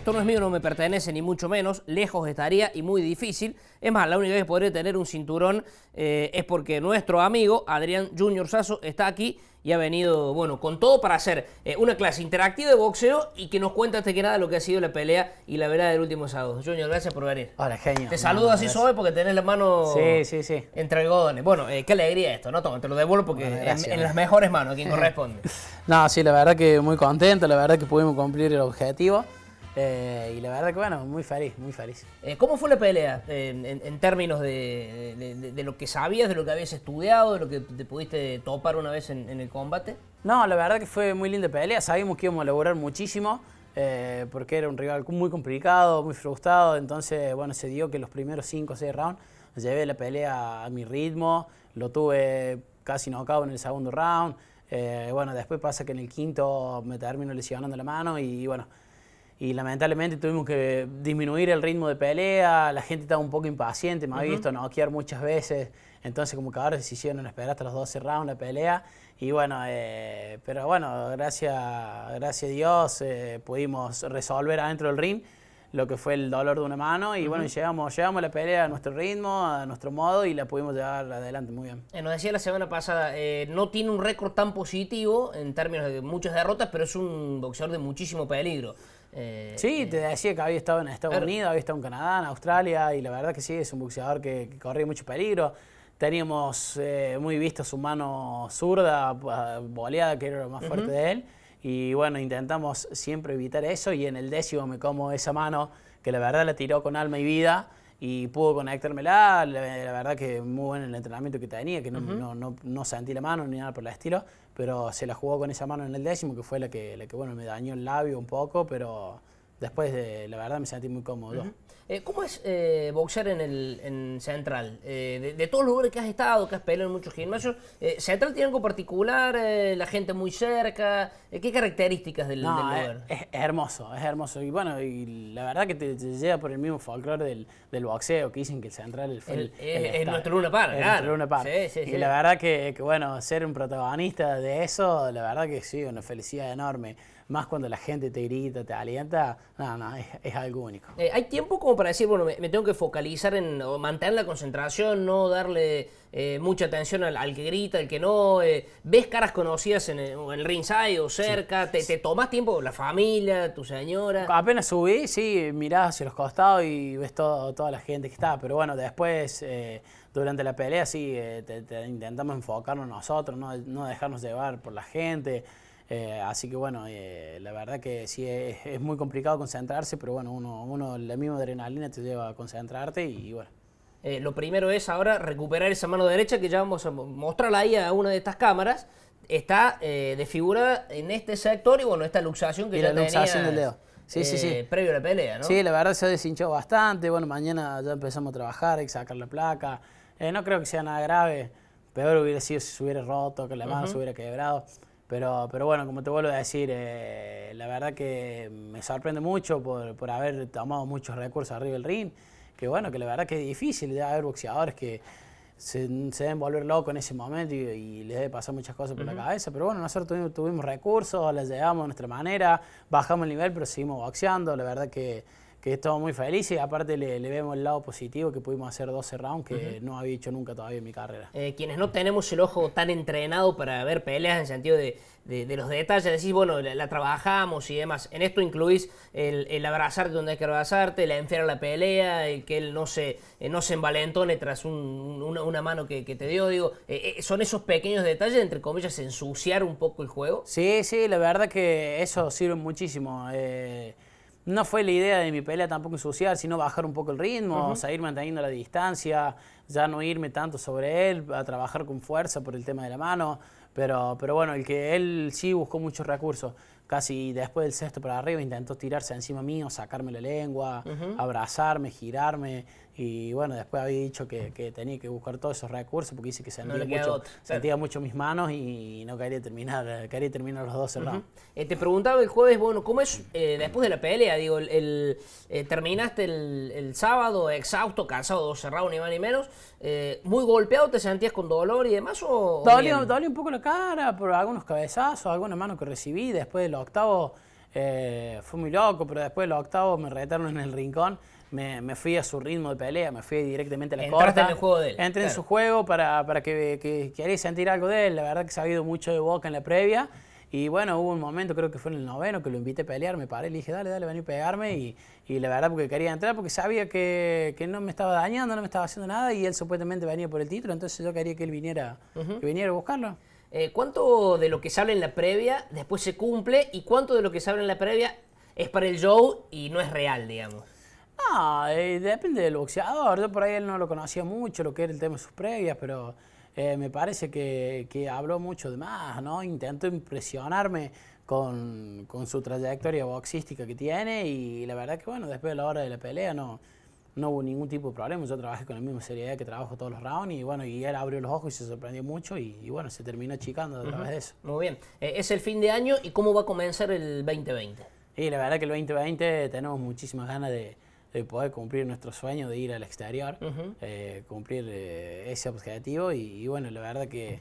Esto no es mío, no me pertenece, ni mucho menos. Lejos estaría y muy difícil. Es más, la única vez que podría tener un cinturón eh, es porque nuestro amigo Adrián Junior Sasso está aquí y ha venido, bueno, con todo para hacer eh, una clase interactiva de boxeo y que nos cuente antes que nada lo que ha sido la pelea y la verdad del último sábado. Junior, gracias por venir. Hola, genial. Te saludo así sobre porque tenés la mano sí, entre algodones. Bueno, eh, qué alegría esto, ¿no? Toma, te lo devuelvo porque en, las mejores manos, quien corresponde. no, sí, la verdad que muy contento, la verdad que pudimos cumplir el objetivo. Eh, y la verdad que bueno, muy feliz, muy feliz. Eh, ¿Cómo fue la pelea en, términos de, de, lo que sabías, de lo que habías estudiado, de lo que te pudiste topar una vez en, el combate? No, la verdad que fue muy linda pelea, sabíamos que íbamos a lograr muchísimo. Eh, porque era un rival muy complicado, muy frustrado, entonces bueno, se dio que los primeros 5 o 6 rounds llevé la pelea a mi ritmo, lo tuve casi no acabo en el segundo round, bueno, después pasa que en el quinto me termino lesionando la mano y bueno, y lamentablemente tuvimos que disminuir el ritmo de pelea, la gente estaba un poco impaciente, me ha había visto noquear muchas veces, entonces como que ahora se hicieron esperar hasta los dos rounds la pelea, y bueno, eh, pero bueno, gracias, gracias a Dios eh, pudimos resolver adentro del ring lo que fue el dolor de una mano y bueno, llegamos, llegamos a la pelea a nuestro ritmo, a nuestro modo y la pudimos llevar adelante muy bien. nos decía la semana pasada, eh, no tiene un récord tan positivo en términos de muchas derrotas, pero es un boxeador de muchísimo peligro. Eh, sí, eh, te decía que había estado en Estados Unidos, había estado en Canadá, en Australia, y la verdad que sí, es un boxeador que, corría mucho peligro. Teníamos eh, muy visto su mano zurda, boleada, que era lo más fuerte de él. Y bueno, intentamos siempre evitar eso. Y en el décimo me como esa mano, que la verdad la tiró con alma y vida. Y pudo conectármela. La, la verdad que muy bueno el entrenamiento que tenía, que no, no, no, no sentí la mano ni nada por el estilo pero se la jugó con esa mano en el décimo, que fue la que, la que bueno, me dañó el labio un poco, pero Después, de, la verdad, me sentí muy cómodo. Eh, ¿Cómo es eh, boxear en, el, Central? Eh, de, todos los lugares que has estado, que has peleado en muchos gimnasios, ¿Central tiene algo particular? ¿La gente muy cerca? ¿Qué características del, lugar? Es, hermoso, es hermoso. Y bueno, y la verdad que te, lleva por el mismo folclore del, boxeo, que dicen que el Central fue Es nuestro Luna Par, claro. Nuestro Luna Par. y la verdad que, bueno, ser un protagonista de eso, la verdad que sí, una felicidad enorme. Más cuando la gente te grita, te alienta, no, no, es, algo único. Eh, ¿Hay tiempo como para decir, bueno, me, tengo que focalizar en o mantener la concentración, no darle eh, mucha atención al, que grita, al que no? Eh, ¿Ves caras conocidas en el, ringside o cerca? ¿Te, ¿Te, tiempo? ¿La familia, tu señora? Apenas subí, sí, mirás hacia los costados y ves toda la gente que está, pero bueno, después durante la pelea sí intentamos enfocarnos nosotros, no, no, dejarnos llevar por la gente. Eh, así que bueno, eh, la verdad que sí es, muy complicado concentrarse, pero bueno, uno, uno la misma adrenalina te lleva a concentrarte y, bueno. Eh, lo primero es ahora recuperar esa mano derecha que ya vamos a mostrarla ahí a una de estas cámaras. Está desfigurada en este sector y bueno, esta luxación que y la luxación del dedo. Sí, sí, sí. Previo a la pelea, ¿no? Sí, la verdad se ha deshinchado bastante. Bueno, mañana ya empezamos a trabajar, hay que sacar la placa. no creo que sea nada grave. Peor hubiera sido si se hubiera roto, que la mano se hubiera quebrado. Pero, pero bueno, como te vuelvo a decir, eh, la verdad que me sorprende mucho por, por, haber tomado muchos recursos arriba del ring, que bueno, que la verdad que es difícil de haber boxeadores que se, se deben volver locos en ese momento y, les debe pasar muchas cosas por la cabeza. Pero bueno, nosotros tuvimos, recursos, les llevamos de nuestra manera, bajamos el nivel, pero seguimos boxeando, la verdad que que estamos muy y Aparte le, vemos el lado positivo que pudimos hacer 12 rounds que no había hecho nunca todavía en mi carrera. Eh, quienes no tenemos el ojo tan entrenado para ver peleas en sentido de, los detalles, decís, bueno, la, trabajamos y demás. En esto incluís el, abrazarte donde hay que abrazarte, la enfiar la pelea, el que él no se, eh, no se envalentone tras una, mano que, te dio. Digo, eh, ¿son esos pequeños detalles, entre comillas, ensuciar un poco el juego? Sí, sí, la verdad que eso sirve muchísimo. No fue la idea de mi pelea tampoco ensuciar, sino bajar un poco el ritmo, seguir o manteniendo la distancia, ya no irme tanto sobre él, a trabajar con fuerza por el tema de la mano. Pero, pero bueno, el que él sí buscó muchos recursos casi después del sexto para arriba, intentó tirarse encima mío, sacarme la lengua, abrazarme, girarme. Y bueno, después había dicho que, tenía que buscar todos esos recursos porque dice que sentía, mucho, sentía mucho, mis manos y no quería terminar, eh, quería terminar los dos cerrados. Eh, te preguntaba el jueves, bueno, ¿cómo es eh, después de la pelea? Digo, terminaste el, sábado exhausto, cansado, cerrado cerrados, ni más ni menos. ¿Muy golpeado? ¿Te sentías con dolor y demás? O, dolió, dolió un poco la cara por algunos cabezazos, alguna mano que recibí después de los octavo eh, fue muy loco, pero después los octavos me retaron en el rincón. Me, fui a su ritmo de pelea, me fui directamente a la Entraste en el juego de él. Entré en su juego para, para que, que, sentir algo de él. La verdad que se ha habido mucho de boca en la previa. Y bueno, hubo un momento, creo que fue en el noveno, que lo invité a pelear, me paré, le dije, dale, dale, vení a pegarme. Y, la verdad, porque quería entrar, porque sabía que, que, no me estaba dañando, no me estaba haciendo nada, y él supuestamente venía por el título, entonces yo quería que él viniera, viniera a buscarlo. Eh, ¿cuánto de lo que se habla en la previa después se cumple y cuánto de lo que se habla en la previa es para el show y no es real, digamos? Ah, eh, depende del boxeador. Yo por ahí él no lo conocía mucho, lo que era el tema de sus previas, pero eh, me parece que, que, habló mucho de más, ¿no? Intento impresionarme con, con su trayectoria boxística que tiene y la verdad que, bueno, después de la hora de la pelea no no hubo ningún tipo de problema. Yo trabajé con la misma seriedad que trabajo todos los rounds y bueno, y él abrió los ojos y se sorprendió mucho y, bueno, se terminó achicando a través vez de eso. Muy bien. Eh, es el fin de año y ¿cómo va a comenzar el 2020? Y la verdad que el 2020 tenemos muchísimas ganas de, poder cumplir nuestro sueño de ir al exterior, eh, cumplir eh, ese objetivo y, bueno, la verdad que,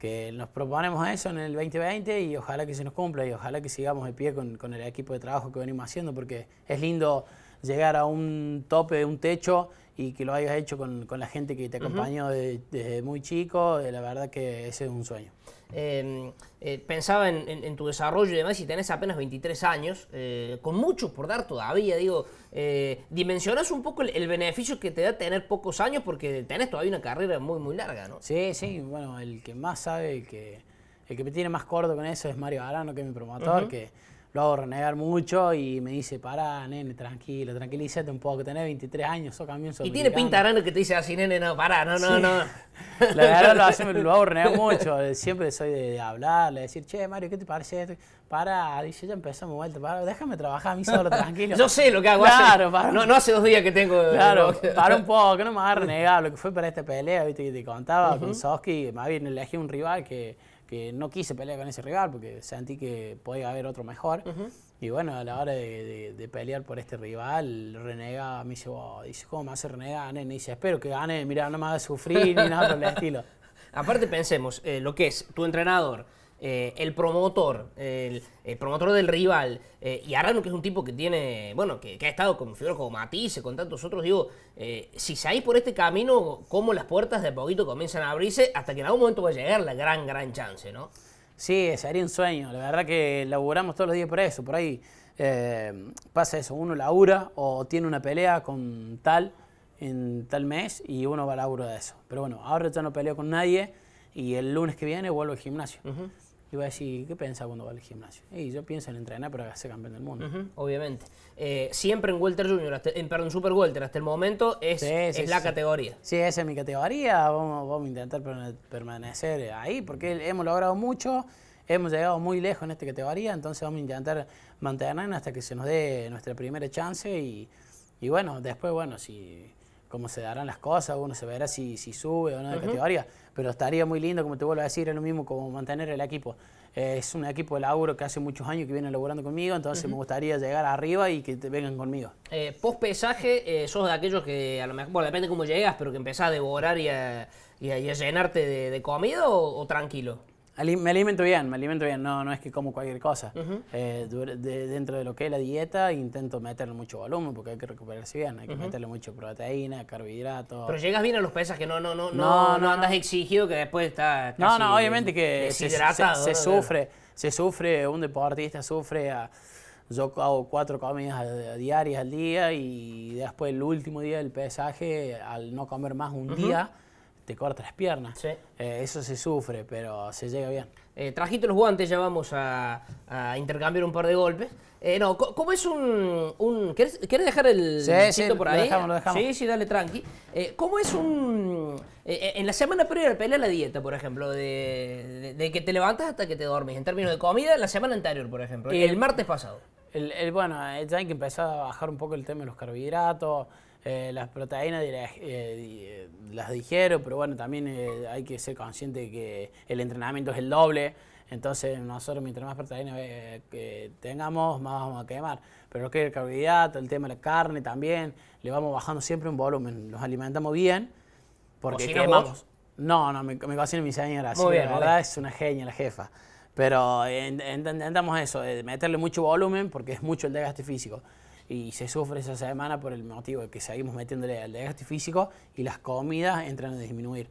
que nos proponemos eso en el 2020 y ojalá que se nos cumpla y ojalá que sigamos de pie con, con el equipo de trabajo que venimos haciendo porque es lindo llegar a un tope, un techo y que lo hayas hecho con, la gente que te acompañó desde, muy chico, eh, la verdad que ese es un sueño. Em, eh, pensaba en, tu desarrollo y demás, y tenés apenas 23 años, eh, con mucho por dar todavía, digo, dimensionás un poco el, beneficio que te da tener pocos años porque tenés todavía una carrera muy, muy larga, ¿no? Sí, sí, bueno, el que más sabe, el que, el que me tiene más corto con eso es Mario Arano, que es mi promotor, que lo hago renegar mucho y me dice, para, nene, tranquilo, tranquilízate un poco, tenés 23 años, sos camión Y tiene pinta grande que te dice así, nene, no, para, no, no, no. La verdad lo, hace, lo, hago renegar mucho, eh, siempre soy de, hablarle, decir, che, Mario, ¿qué te parece esto? Pará, dice, ya empezamos vuelta, pará, déjame trabajar a mí solo, tranquilo. Yo sé lo que hago. Claro, no, hace dos días que tengo... Eh, claro, para un poco, que no me a renegar lo que fue para esta pelea, viste, que te contaba con Soski, más bien elegí un rival que que no quise pelear con ese rival porque sentí que podía haber otro mejor. Y bueno, a la hora de, pelear por este rival, renega me dice, dice, ¿cómo me hace renegar? Gane? Y dice, espero que gane, mira, no me haga sufrir ni nada por el estilo. Aparte pensemos, eh, lo que es tu entrenador, eh, el promotor, el, promotor del rival, eh, y Arano, que es un tipo que tiene, bueno, que, ha estado con figuras como Matisse, con tantos otros, digo, eh, si salís por este camino, como las puertas de poquito comienzan a abrirse, hasta que en algún momento va a llegar la gran, gran chance, ¿no? Sí, sería un sueño, la verdad que laburamos todos los días por eso, por ahí pasa eso, uno labura o tiene una pelea con tal en tal mes y uno va a laburo de eso. Pero bueno, ahora ya no peleo con nadie y el lunes que viene vuelvo al gimnasio. Y ¿qué piensa cuando va al gimnasio? Y yo pienso en entrenar para ser campeón del mundo. obviamente. Eh, siempre en Welter Junior, en, perdón, Super Welter, hasta el momento es, la categoría. Sí, esa es mi categoría. Vamos, vamos a intentar permanecer ahí porque hemos logrado mucho hemos llegado muy lejos en esta categoría, entonces vamos a intentar mantenernos hasta que se nos dé nuestra primera chance y, y bueno, después, bueno, si cómo se darán las cosas, uno se verá si, si sube o no de categoría, pero estaría muy lindo, como te vuelvo a decir, es lo mismo como mantener el equipo. Eh, es un equipo de laburo que hace muchos años que viene laborando conmigo, entonces me gustaría llegar arriba y que te vengan conmigo. Eh, post pesaje, eh, sos de aquellos que a lo mejor, bueno, depende cómo llegas, pero que empezás a devorar y a, llenarte de, comida o tranquilo me alimento bien, me alimento bien, no, no es que como cualquier cosa. Eh, dentro de lo que es la dieta intento meterle mucho volumen porque hay que recuperarse bien, hay que meterle mucho proteína, carbohidratos. Pero llegas bien a los pesas que no, no, no, no, no, andas exigido que después está... no, no, obviamente que se, sufre, se sufre, un deportista sufre yo hago cuatro comidas diarias al día y después el último día del pesaje, al no comer más un día, te corta las piernas. Eh, eso se sufre, pero se llega bien. Eh, trajiste los guantes, ya vamos a, intercambiar un par de golpes. Eh, no, ¿cómo es un... un dejar el sí, sí, por ahí? Sí, sí, dale tranqui. Eh, ¿Cómo es un... en la semana previa a la pelea, la dieta, por ejemplo, de, que te levantas hasta que te dormís, en términos de comida, la semana anterior, por ejemplo, y el martes pasado. bueno, ya hay que empezar a bajar un poco el tema de los carbohidratos, eh, las proteínas eh, eh, las digiero, pero bueno, también hay que ser consciente de que el entrenamiento es el doble. Entonces nosotros mientras más proteínas que tengamos, más vamos a quemar. Pero lo que es el carbohidrato, el tema de la carne también, le vamos bajando siempre un volumen. Los alimentamos bien porque quemamos. No, no, me, me cocina mi señora. Muy sí, la verdad es una genia la jefa. Pero intentamos eso, meterle mucho volumen porque es mucho el desgaste físico y se sufre esa semana por el motivo de que seguimos metiéndole al desgaste físico y las comidas entran a disminuir.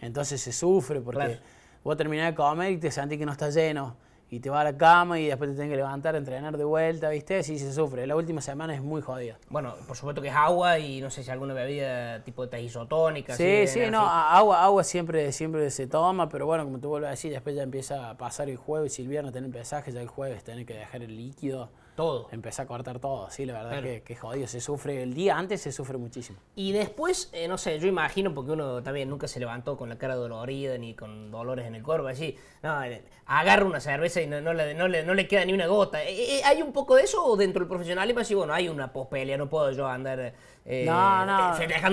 Entonces se sufre porque vos terminás de comer y te sentís que no estás lleno y te vas a la cama y después te tienes que levantar, entrenar de vuelta, ¿viste? Sí, se sufre. La última semana es muy jodida. Bueno, por supuesto que es agua y no sé si alguna bebida tipo de isotónica. Sí, sí, no, agua, agua siempre, siempre se toma, pero bueno, como tú vuelves a decir, después ya empieza a pasar el jueves y el viernes tener pesaje, ya el jueves tener que dejar el líquido todo. Empecé a cortar todo, sí, la verdad que, jodido, se sufre, el día antes se sufre muchísimo. Y después, eh, no sé, yo imagino, porque uno también nunca se levantó con la cara dolorida ni con dolores en el cuerpo, así, no, eh, agarra una cerveza y no, le, no, le, queda ni una gota. Eh, ¿Hay un poco de eso o dentro del profesional? Y me así, bueno, hay una pospelea, no puedo yo andar eh,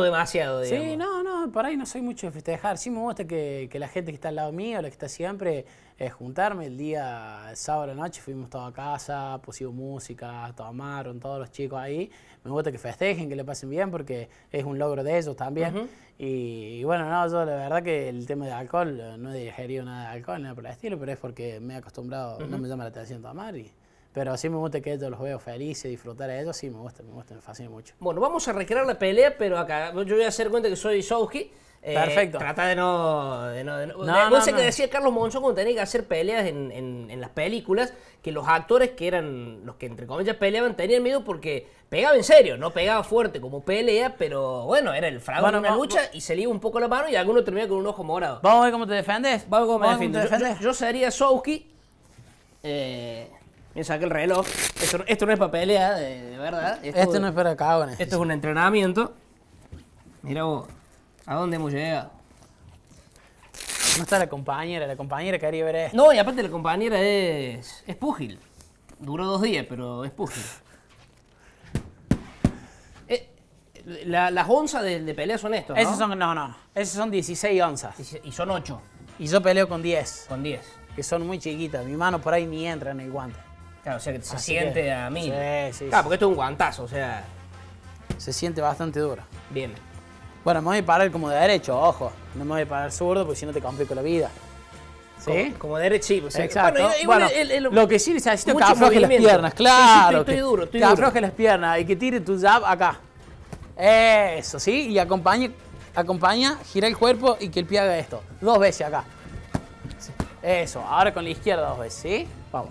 demasiado, Sí, no, no no, por ahí no soy mucho de festejar. Sí me gusta que, la gente que está al lado mío, la que está siempre, es eh, juntarme. El día sábado a la noche fuimos todos a casa, pusimos música, tomaron todos los chicos ahí. Me gusta que festejen, que le pasen bien, porque es un logro de ellos también. y, bueno, no, yo la verdad que el tema de alcohol, no he digerido nada de alcohol, nada por el estilo, pero es porque me he acostumbrado, no me llama la atención tomar y pero sí me gusta que los veo felices, disfrutar de ellos, sí me gusta, me gusta, me fascina mucho. Bueno, vamos a recrear la pelea, pero acá yo voy a hacer cuenta que soy Sowski. Eh, Perfecto. Trata de no. no, no, no, sé qué decía Carlos Monzón cuando tenía que hacer peleas en, en, las películas, que los actores que eran los que entre comillas peleaban tenían miedo porque pegaba en serio, no pegaba fuerte como pelea, pero bueno, era el frago de una lucha y se le iba un poco la mano y alguno terminaba con un ojo morado. Vamos a ver cómo te defendes. Vamos a ver cómo, me yo, sería Sowski. Eh, me saca el reloj. Esto, no- es para pelear, de, verdad. Esto, este no es para cagones. esto es un entrenamiento. Mira vos, ¿a dónde hemos llegado? No está la compañera, la compañera quería ver esto. No, y aparte la compañera es, es púgil. Duró dos días, pero es púgil. Eh, las onzas de, de pelea son estos, ¿no? Esos son, no, no, esos son 16 onzas. Y son 8. Y yo peleo con 10, con 10. que son muy chiquitas. Mi mano por ahí ni entra en el guante. Claro, o sea que se siente a mí. Sí, sí, claro, porque esto es un guantazo, o sea. Se siente bastante duro. Bien. Bueno, me voy a parar como de derecho, ojo. No me voy a parar zurdo porque si no te complico la vida. ¿Sí? Como, de derecho, sí, o pues, sea, Exacto. Bueno, lo que sí necesito que afloje las piernas, claro. Sí, estoy, estoy, duro, estoy que duro. afloje las piernas y que tire tu jab acá. Eso, ¿sí? Y acompaña, acompaña, gira el cuerpo y que el pie haga esto. Dos veces acá. Eso, ahora con la izquierda dos veces, ¿sí? Vamos.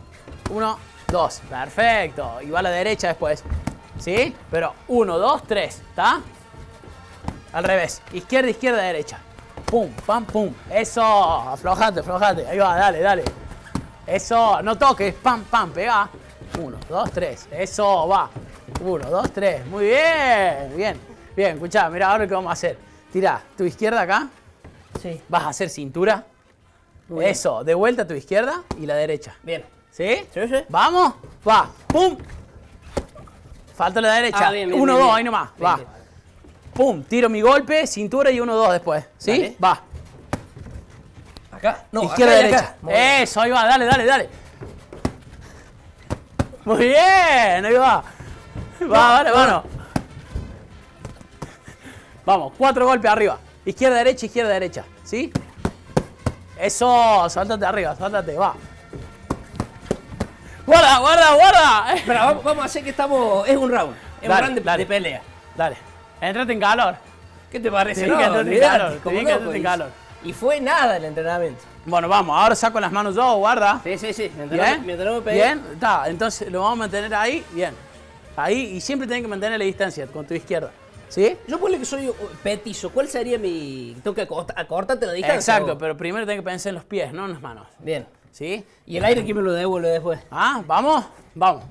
Uno, dos, perfecto. Y va a la derecha después, ¿sí? Pero uno, dos, tres, ¿está? Al revés, izquierda, izquierda, derecha. Pum, pam, pum. Eso, aflojate, aflojate. Ahí va, dale, dale. Eso, no toques, pam, pam, pega. Uno, dos, tres. Eso, va. Uno, dos, tres. Muy bien, bien. Bien, escucha mira ahora que vamos a hacer. Tira tu izquierda acá. Sí. Vas a hacer cintura. Eso, de vuelta a tu izquierda y la derecha. Bien. ¿Sí? Sí, sí. Vamos. Va. Pum. Falta la derecha. Ah, uno dos, ahí nomás. Va. Pum. Tiro mi golpe, cintura y uno, dos después. ¿Sí? Va. Acá. No, Izquierda, derecha. Eso, ahí va. Dale, dale, dale. Muy bien. Ahí va. Va, vale, bueno. Vamos, cuatro golpes arriba. Izquierda, derecha, izquierda, derecha. ¿Sí? Eso, saltate arriba, saltate, va. ¡Guarda, guarda, guarda! Pero vamos, a hacer que estamos. Es un round. Es un round de, pelea. Dale. Entrate en calor. ¿Qué te parece? No, en calor. en calor. Y fue nada el entrenamiento. Bueno, vamos, ahora saco las manos yo, guarda. Sí, sí, sí. Mientras, no me bien, está. Entonces lo vamos a mantener ahí, bien. Ahí, y siempre tienen que mantener la distancia con tu izquierda. ¿Sí? Yo ponle que soy uh, petizo. ¿Cuál sería mi. Tengo que acortarte la distancia. Exacto, pero primero tengo que pensar en los pies, no en las manos. Bien. ¿Sí? ¿Y el aire aquí me lo devuelve después? Ah, vamos, vamos.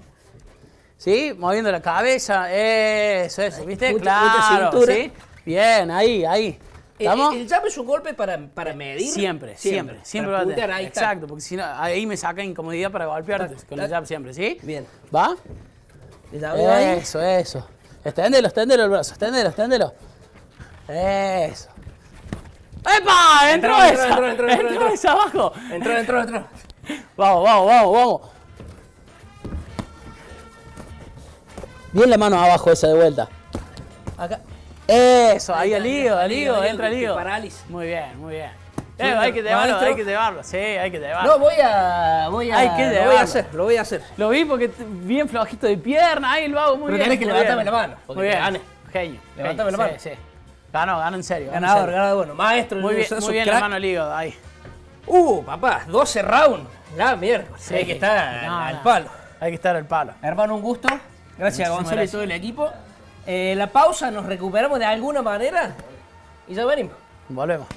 ¿Sí? Moviendo la cabeza. Eso, eso, ¿viste? claro, ¿sí? Bien, ahí, ahí. Eh, ¿Estamos? El, jab es un golpe para, para medir. Siempre, siempre, siempre. va a tener. Exacto, porque si no, ahí me saca incomodidad para golpearte con el jab siempre, ¿sí? Bien. ¿Va? Eso, ahí? eso. Esténdelo, esténdelo el brazo, esténdelo, esténdelo. Eso. ¡Epa! ¡Entró esa! ¡Entró, esa abajo! ¡Entró, entró, entró! ¡Vamos, vamos, vamos, vamos! Bien la mano abajo esa de vuelta. Acá. Eso, ahí, al lío, al lío, entra al lío. Parálisis. Muy bien, muy bien. eh, hay que llevarlo, hay que llevarlo, sí, hay que llevarlo. No, voy a. Voy a hay Lo voy a hacer, lo voy a hacer. Lo vi porque bien flojito de pierna, ahí lo hago muy bien. Pero tenés que levantarme la mano. Muy bien, genio. Levántame la mano. sí. Ganó, ganó en serio. ganador, ganador, bueno. Maestro, muy bien, muy bien hermano Ligo, ahí. Uh, papá, 12 rounds. La mierda. Sí, hay que estar al palo. Hay que estar al palo. Hermano, un gusto. Gracias a Gonzalo y todo el equipo. Eh, la pausa, nos recuperamos de alguna manera y ya venimos. Volvemos.